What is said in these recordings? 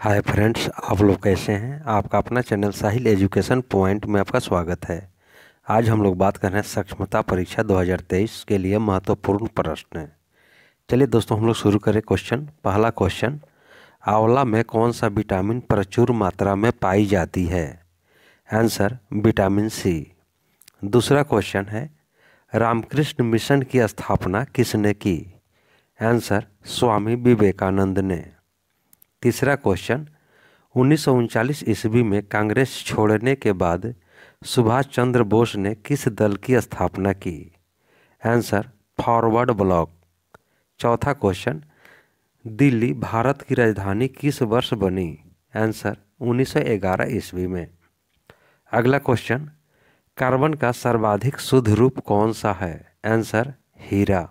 hi friends आप लोग कैसे हैं आपका अपना चैनल साहिल एजुकेशन पॉइंट में आपका स्वागत है आज हम लोग बात कर रहे हैं सक्षमता परीक्षा 2023 के लिए महत्वपूर्ण प्रश्न चलिए दोस्तों हम लोग शुरू करें क्वेश्चन पहला क्वेश्चन आंवला में कौन सा विटामिन प्रचुर मात्रा में पाई जाती है आंसर विटामिन सी दूसरा क्वेश्चन है रामकृष्ण मिशन की स्थापना किसने की आंसर स्वामी विवेकानंद ने तीसरा क्वेश्चन उन्नीस ईस्वी में कांग्रेस छोड़ने के बाद सुभाष चंद्र बोस ने किस दल की स्थापना की आंसर फॉरवर्ड ब्लॉक चौथा क्वेश्चन दिल्ली भारत की राजधानी किस वर्ष बनी आंसर 1911 ईस्वी में अगला क्वेश्चन कार्बन का सर्वाधिक शुद्ध रूप कौन सा है आंसर हीरा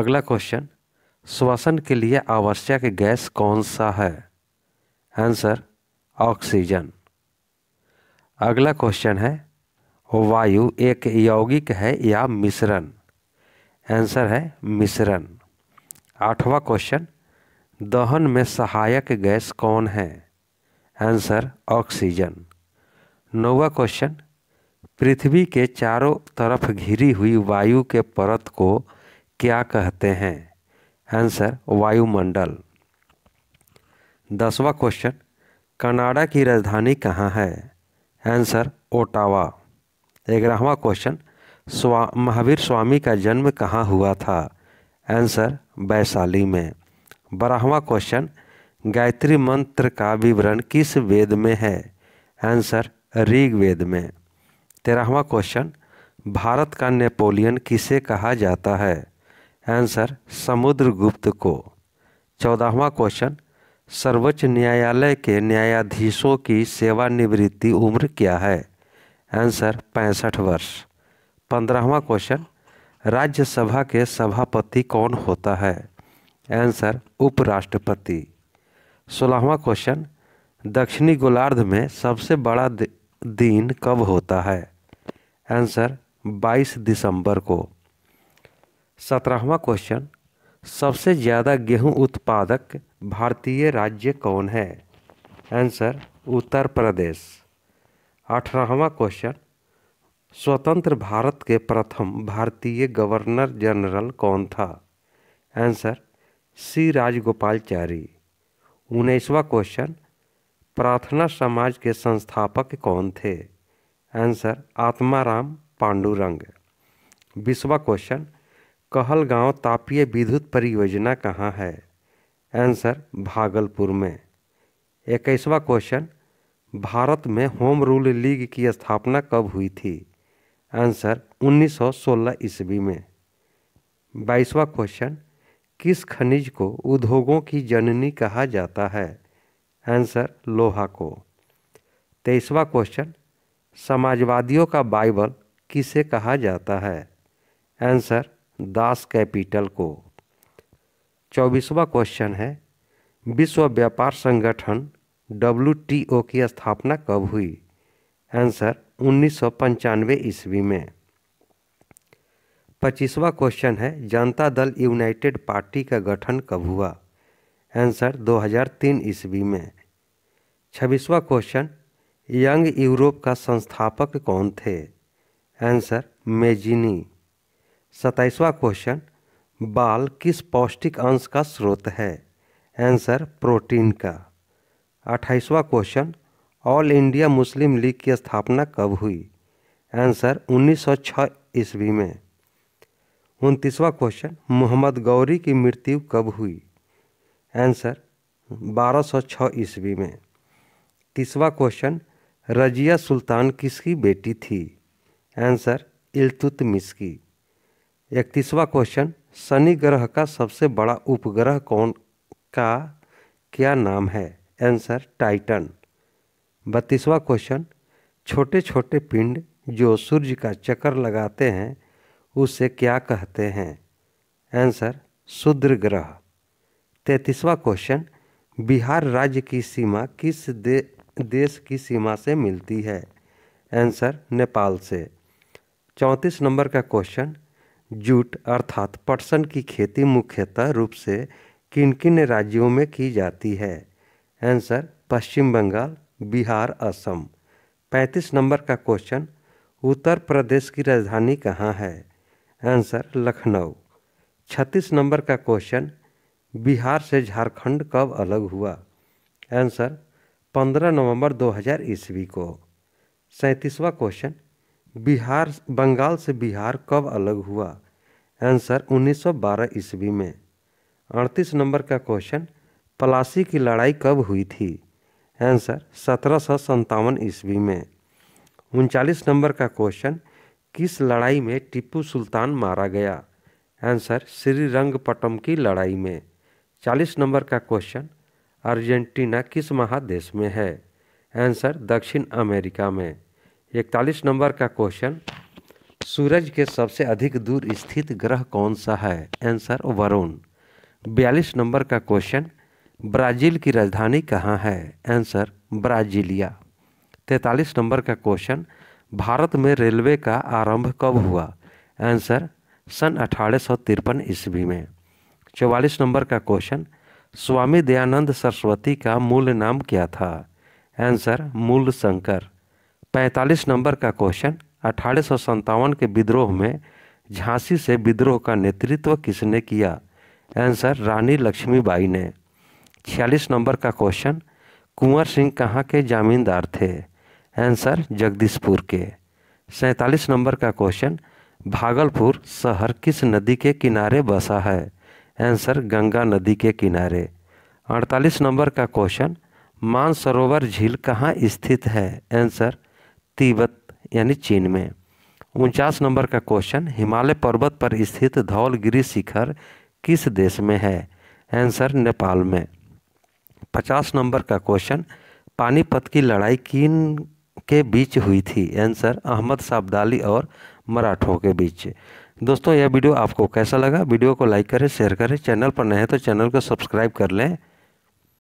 अगला क्वेश्चन श्वसन के लिए आवश्यक गैस कौन सा है आंसर ऑक्सीजन अगला क्वेश्चन है वायु एक यौगिक है या मिश्रण आंसर है मिश्रण आठवां क्वेश्चन दहन में सहायक गैस कौन है आंसर ऑक्सीजन नौवा क्वेश्चन पृथ्वी के चारों तरफ घिरी हुई वायु के परत को क्या कहते हैं आंसर वायुमंडल दसवा क्वेश्चन कनाडा की राजधानी कहाँ है आंसर ओटावा ग्यारहवा क्वेश्चन स्वा महावीर स्वामी का जन्म कहाँ हुआ था आंसर वैशाली में बारहवा क्वेश्चन गायत्री मंत्र का विवरण किस वेद में है आंसर ऋग्वेद में तेरहवा क्वेश्चन भारत का नेपोलियन किसे कहा जाता है आंसर समुद्रगुप्त को चौदहवा क्वेश्चन सर्वोच्च न्यायालय के न्यायाधीशों की सेवानिवृत्ति उम्र क्या है आंसर पैंसठ वर्ष पंद्रहवा क्वेश्चन राज्यसभा के सभापति कौन होता है आंसर उपराष्ट्रपति सोलहवा क्वेश्चन दक्षिणी गोलार्ध में सबसे बड़ा दिन कब होता है आंसर 22 दिसंबर को सत्रहवा क्वेश्चन सबसे ज़्यादा गेहूं उत्पादक भारतीय राज्य कौन है आंसर उत्तर प्रदेश अठारहवा क्वेश्चन स्वतंत्र भारत के प्रथम भारतीय गवर्नर जनरल कौन था आंसर सी राजगोपालचारी उन्नीसवा क्वेश्चन प्रार्थना समाज के संस्थापक कौन थे आंसर आत्माराम पांडुरंग बीसवा क्वेश्चन कहलगांव तापीय विद्युत परियोजना कहाँ है आंसर भागलपुर में इक्कीसवा क्वेश्चन भारत में होम रूल लीग की स्थापना कब हुई थी आंसर 1916 ईस्वी में बाईसवा क्वेश्चन किस खनिज को उद्योगों की जननी कहा जाता है आंसर लोहा को तेईसवा क्वेश्चन समाजवादियों का बाइबल किसे कहा जाता है आंसर दास कैपिटल को चौबीसवा क्वेश्चन है विश्व व्यापार संगठन डब्ल्यू की स्थापना कब हुई आंसर उन्नीस सौ पंचानवे ईस्वी में पच्चीसवा क्वेश्चन है जनता दल यूनाइटेड पार्टी का गठन कब हुआ आंसर 2003 ईस्वी में छब्बीसवा क्वेश्चन यंग यूरोप का संस्थापक कौन थे आंसर मेजिनी सताईसवा क्वेश्चन बाल किस पौष्टिक अंश का स्रोत है आंसर प्रोटीन का अट्ठाईसवा question All India Muslim League की स्थापना कब हुई आंसर 1906 ईस्वी में उनतीसवा क्वेश्चन मोहम्मद गौरी की मृत्यु कब हुई आंसर 1206 ईस्वी में तीसवा क्वेश्चन रजिया सुल्तान किसकी बेटी थी आंसर इल्तुतमिश की इकतीसवा क्वेश्चन शनि ग्रह का सबसे बड़ा उपग्रह कौन का क्या नाम है आंसर टाइटन बत्तीसवा क्वेश्चन छोटे छोटे पिंड जो सूर्य का चक्कर लगाते हैं उसे क्या कहते हैं आंसर शूद्र ग्रह तैतीसवा क्वेश्चन बिहार राज्य की सीमा किस दे, देश की सीमा से मिलती है आंसर नेपाल से चौंतीस नंबर का क्वेश्चन जूट अर्थात पटसन की खेती मुख्यतः रूप से किन किन राज्यों में की जाती है आंसर पश्चिम बंगाल बिहार असम पैंतीस नंबर का क्वेश्चन उत्तर प्रदेश की राजधानी कहाँ है आंसर लखनऊ छत्तीस नंबर का क्वेश्चन बिहार से झारखंड कब अलग हुआ आंसर पंद्रह नवंबर 2000 ईस्वी को सैंतीसवा क्वेश्चन बिहार बंगाल से बिहार कब अलग हुआ आंसर 1912 ईस्वी में अड़तीस नंबर का क्वेश्चन पलासी की लड़ाई कब हुई थी आंसर सत्रह सौ संतावन ईस्वी में उनचालीस नंबर का क्वेश्चन किस लड़ाई में टीपू सुल्तान मारा गया आंसर श्रीरंगपटम की लड़ाई में चालीस नंबर का क्वेश्चन अर्जेंटीना किस महादेश में है आंसर दक्षिण अमेरिका में इकतालीस नंबर का क्वेश्चन सूरज के सबसे अधिक दूर स्थित ग्रह कौन सा है आंसर वरुण बयालीस नंबर का क्वेश्चन ब्राज़ील की राजधानी कहाँ है आंसर ब्राज़ीलिया तैतालीस नंबर का क्वेश्चन भारत में रेलवे का आरंभ कब हुआ आंसर सन अठारह सौ तिरपन ईस्वी में चौवालीस नंबर का क्वेश्चन स्वामी दयानंद सरस्वती का मूल नाम क्या था आंसर मूल शंकर 45 नंबर का क्वेश्चन अठारह के विद्रोह में झांसी से विद्रोह का नेतृत्व किसने किया आंसर रानी लक्ष्मीबाई ने छियालीस नंबर का क्वेश्चन कुंवर सिंह कहाँ के जमींदार थे आंसर जगदीशपुर के सैंतालीस नंबर का क्वेश्चन भागलपुर शहर किस नदी के किनारे बसा है आंसर गंगा नदी के किनारे अड़तालीस नंबर का क्वेश्चन मानसरोवर झील कहाँ स्थित है आंसर तिब्बत यानी चीन में उनचास नंबर का क्वेश्चन हिमालय पर्वत पर स्थित धौलगिरी शिखर किस देश में है आंसर नेपाल में पचास नंबर का क्वेश्चन पानीपत की लड़ाई किन के बीच हुई थी आंसर अहमद साबदाली और मराठों के बीच दोस्तों यह वीडियो आपको कैसा लगा वीडियो को लाइक करें शेयर करें चैनल पर नए हैं तो चैनल को सब्सक्राइब कर लें